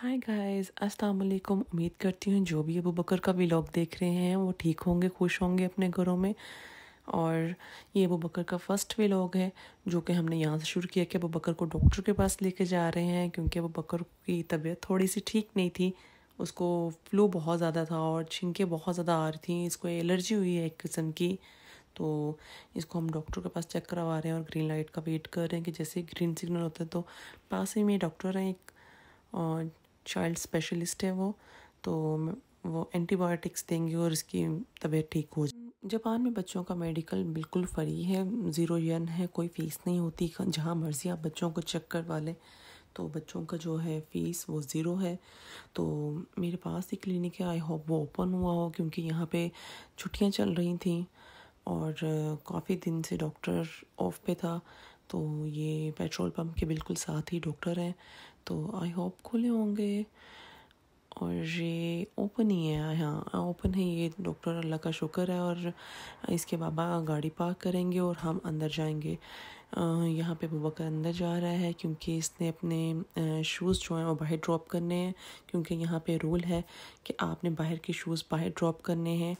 hi guys अस्सलाम वालेकुम उम्मीद करती हूँ जो भी अबू बकर का व्लॉग देख रहे हैं वो ठीक होंगे खुश होंगे अपने घरों में और ये अबू बकर का फ़र्स्ट व्लॉग है जो कि हमने यहाँ से शुरू किया कि अबू बकर को डॉक्टर के पास लेके जा रहे हैं क्योंकि अबू बकर की तबीयत थोड़ी सी ठीक नहीं थी उसको फ्लू बहुत ज़्यादा था और छिंके बहुत ज़्यादा आ रही थी इसको एलर्जी हुई है एक किस्म की तो इसको हम डॉक्टर के पास चेक करवा रहे हैं और ग्रीन लाइट का वेट कर रहे हैं कि जैसे ग्रीन सिग्नल होता है तो पास ही में डॉक्टर हैं एक और चाइल्ड स्पेशलिस्ट है वो तो वो एंटीबायोटिक्स देंगे और इसकी तबीयत ठीक हो जाए जापान में बच्चों का मेडिकल बिल्कुल फ्री है ज़ीरो यन है कोई फ़ीस नहीं होती जहाँ मर्ज़ी आप बच्चों को चेक करवा लें तो बच्चों का जो है फ़ीस वो ज़ीरो है तो मेरे पास ही क्लिनिक है आई होप वो ओपन हुआ हो क्योंकि यहाँ पे छुट्टियाँ चल रही थी और काफ़ी दिन से डॉक्टर ऑफ पे था तो ये पेट्रोल पंप के बिल्कुल साथ ही डॉक्टर हैं तो आई होप खुले होंगे और ये ओपन ही है हाँ ओपन है ये डॉक्टर अल्लाह का शुक्र है और इसके बाबा गाड़ी पार्क करेंगे और हम अंदर जाएंगे यहाँ पे बकर अंदर जा रहा है क्योंकि इसने अपने शूज़ जो हैं वो बाहर ड्रॉप करने हैं क्योंकि यहाँ पे रूल है कि आपने बाहर के शूज़ बाहर ड्रॉप करने हैं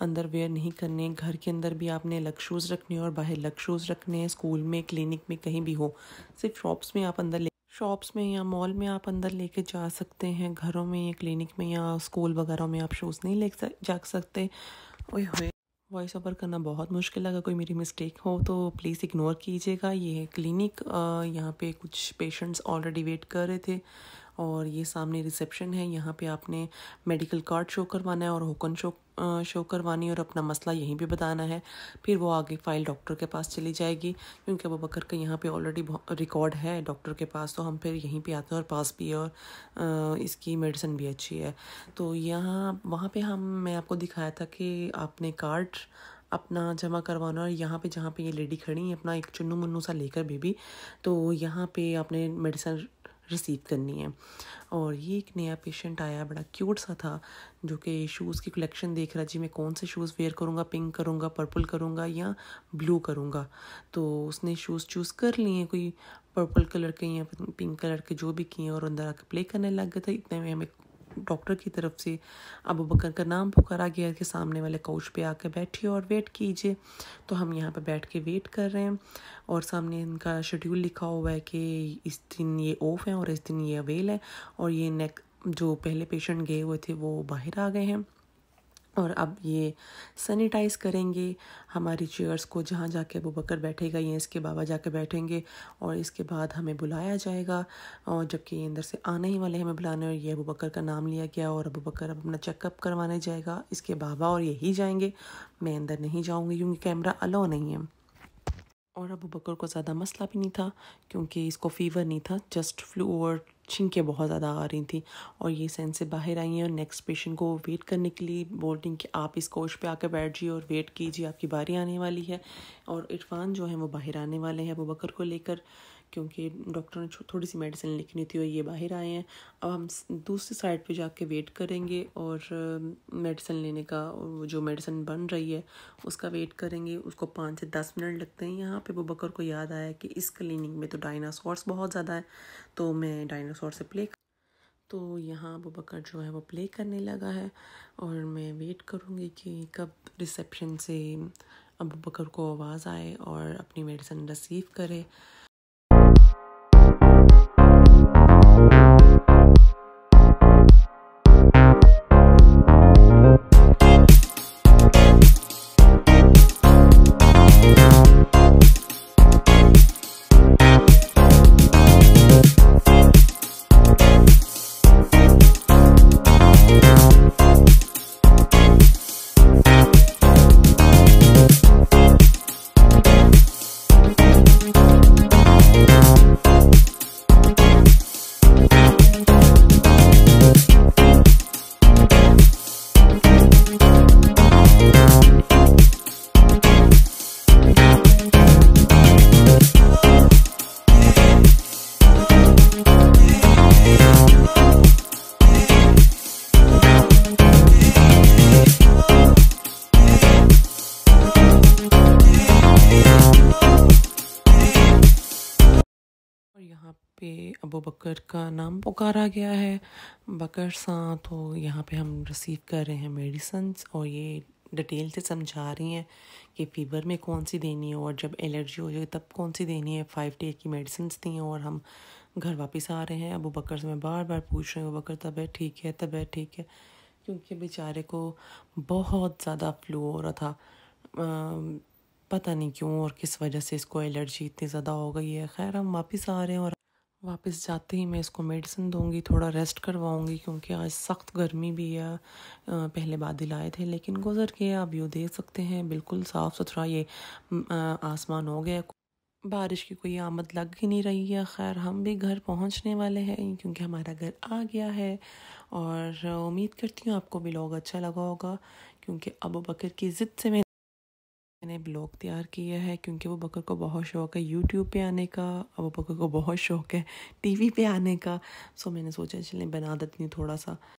अंदर वेयर नहीं करने घर के अंदर भी आपने लग शूज़ रखने और बाहर लग शूज़ रखने हैं स्कूल में क्लिनिक में कहीं भी हो सिर्फ शॉप्स में आप अंदर ले शॉप्स में या मॉल में आप अंदर लेके जा सकते हैं घरों में या क्लिनिक में या स्कूल वगैरह में आप शूज़ नहीं ले जा सकते ओए वॉइस ओवर करना बहुत मुश्किल है अगर कोई मेरी मिस्टेक हो तो प्लीज़ इग्नोर कीजिएगा ये है क्लिनिक यहाँ पे कुछ पेशेंट्स ऑलरेडी वेट कर रहे थे और ये सामने रिसेप्शन है यहाँ पे आपने मेडिकल कार्ड शो करवाना है और होकन शो शो करवानी और अपना मसला यहीं पे बताना है फिर वो आगे फ़ाइल डॉक्टर के पास चली जाएगी क्योंकि अब बकर का यहाँ पे ऑलरेडी रिकॉर्ड है डॉक्टर के पास तो हम फिर यहीं पे आते हैं और पास भी है और इसकी मेडिसिन भी अच्छी है तो यहाँ वहाँ पे हम मैं आपको दिखाया था कि आपने कार्ड अपना जमा करवाना और यहाँ पे जहाँ पे ये लेडी खड़ी है अपना एक चुन्नू मुन्नू सा लेकर बेबी तो यहाँ पे आपने मेडिसिन रिसीव करनी है और ये एक नया पेशेंट आया बड़ा क्यूट सा था जो कि शूज़ की कलेक्शन देख रहा जी मैं कौन से शूज़ वेयर करूँगा पिंक करूँगा पर्पल करूँगा या ब्लू करूँगा तो उसने शूज़ चूज़ कर लिए कोई पर्पल कलर के या पिंक कलर के जो भी किए और अंदर आके प्ले करने लग गया था इतने में हमें डॉक्टर की तरफ से अबू बकर का नाम पुकारा गया कि सामने वाले कोच पे आकर बैठिए और वेट कीजिए तो हम यहाँ पर बैठ के वेट कर रहे हैं और सामने इनका शेड्यूल लिखा हुआ है कि इस दिन ये ऑफ है और इस दिन ये अवेल है और ये नेक जो पहले पेशेंट गए हुए थे वो बाहर आ गए हैं और अब ये सैनिटाइज करेंगे हमारी चेयर्स को जहाँ जाके अबू बकर बैठेगा ये इसके बाबा जाके बैठेंगे और इसके बाद हमें बुलाया जाएगा और जबकि अंदर से आने ही वाले हमें बुलाने और ये अबू बकर का नाम लिया गया और अबू बकर अब अपना चेकअप करवाने जाएगा इसके बाबा और यही जाएंगे मैं अंदर नहीं जाऊँगी क्योंकि कैमरा अलाउ नहीं है और अबू बकर को ज़्यादा मसला भी नहीं था क्योंकि इसको फीवर नहीं था जस्ट फ्लू और छिंकें बहुत ज़्यादा आ रही थी और ये सेंस से बाहर आई हैं और नेक्स्ट पेशेंट को वेट करने के लिए बोल रही कि आप इस कोच पे आकर बैठ जाइए और वेट कीजिए आपकी बारी आने वाली है और इरफान जो है वो बाहर आने वाले हैं अबू बकर को लेकर क्योंकि डॉक्टर ने थोड़ी सी मेडिसिन लिखनी थी और ये बाहर आए हैं अब हम दूसरी साइड पे जाके वेट करेंगे और मेडिसिन लेने का जो मेडिसिन बन रही है उसका वेट करेंगे उसको पाँच से दस मिनट लगते हैं यहाँ पे वो बकर को याद आया कि इस क्लिनिक में तो डायनासोर्स बहुत ज़्यादा है तो मैं डायनासोर से प्ले तो यहाँ वो बकर जो है वो प्ले करने लगा है और मैं वेट करूँगी कि कब रिसेप्शन से अब बकर को आवाज़ आए और अपनी मेडिसिन रिसीव करे यहाँ पे अबू बकर का नाम पुकारा गया है बकर सा तो यहाँ पे हम रिसीव कर रहे हैं मेडिसन्स और ये डिटेल से समझा रही हैं कि फ़ीवर में कौन सी देनी है और जब एलर्जी हो जाए तब कौन सी देनी है फाइव डे की मेडिसिन हैं और हम घर वापस आ रहे हैं अबू बकर से मैं बार बार पूछ रही हूँ बकर तबीयत ठीक है तबीयत ठीक है क्योंकि बेचारे को बहुत ज़्यादा फ्लू हो रहा था आ, पता नहीं क्यों और किस वजह से इसको एलर्जी इतनी ज़्यादा हो गई है खैर हम वापस आ रहे हैं और वापस जाते ही मैं इसको मेडिसिन दूंगी थोड़ा रेस्ट करवाऊंगी क्योंकि आज सख्त गर्मी भी है पहले बादल आए थे लेकिन गुजर के आप यूँ देख सकते हैं बिल्कुल साफ़ सुथरा ये आसमान हो गया बारिश की कोई आमद लग ही नहीं रही है खैर हम भी घर पहुंचने वाले हैं क्योंकि हमारा घर आ गया है और उम्मीद करती हूँ आपको भी लोग अच्छा लगा होगा क्योंकि अबू बकर की ज़िद से मैं मैंने ब्लॉग तैयार किया है क्योंकि वो बकर को बहुत शौक है यूट्यूब पे आने का वो बकर को बहुत शौक है टीवी पे आने का सो मैंने सोचा चलें बना देती हूँ थोड़ा सा